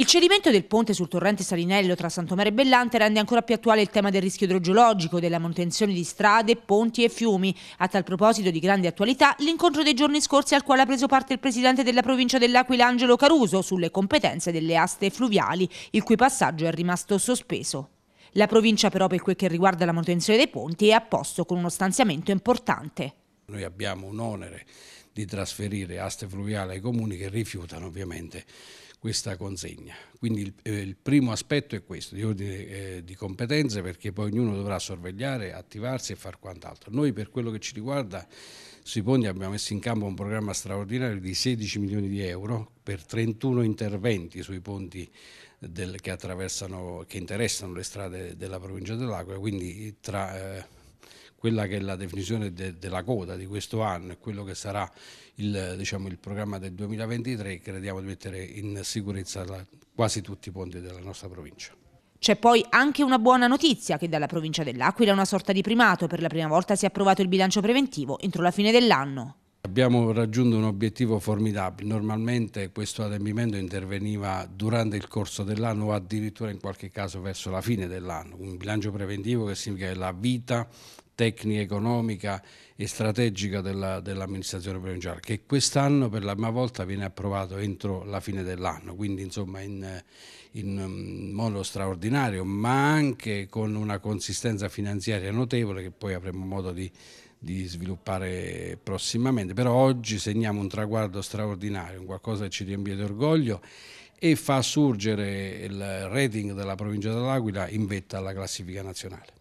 Il cedimento del ponte sul torrente Salinello tra Santomare e Bellante rende ancora più attuale il tema del rischio idrogeologico, della manutenzione di strade, ponti e fiumi. A tal proposito di grande attualità, l'incontro dei giorni scorsi al quale ha preso parte il presidente della provincia dell'Aquila Angelo Caruso sulle competenze delle aste fluviali, il cui passaggio è rimasto sospeso. La provincia però per quel che riguarda la manutenzione dei ponti è a posto con uno stanziamento importante. Noi abbiamo un onere di trasferire aste fluviali ai comuni che rifiutano ovviamente questa consegna. Quindi il, eh, il, primo aspetto è questo, di ordine eh, di competenze, perché poi ognuno dovrà sorvegliare, attivarsi e far quant'altro. Noi per quello che ci riguarda, sui fondi abbiamo messo in campo un programma straordinario di 16 milioni di euro per 31 interventi sui ponti del, che, che interessano le strade della provincia dell'Aquila, quindi tra... Eh, quella che è la definizione de, della coda di questo anno e quello che sarà il, diciamo, il, programma del 2023, crediamo di mettere in sicurezza la, quasi tutti i ponti della nostra provincia. C'è poi anche una buona notizia che dalla provincia dell'Aquila una sorta di primato, per la prima volta si è approvato il bilancio preventivo entro la fine dell'anno. Abbiamo raggiunto un obiettivo formidabile, normalmente questo adempimento interveniva durante il corso dell'anno o addirittura in qualche caso verso la fine dell'anno, un bilancio preventivo che significa che la vita tecnica, economica e strategica dell'amministrazione dell provinciale, che quest'anno per la prima volta viene approvato entro la fine dell'anno, quindi insomma in, in, mm, modo straordinario, ma anche con una consistenza finanziaria notevole che poi avremo modo di, di sviluppare prossimamente, però oggi segniamo un traguardo straordinario, un qualcosa che ci riempie di orgoglio e fa sorgere il rating della provincia dell'Aquila in vetta alla classifica nazionale.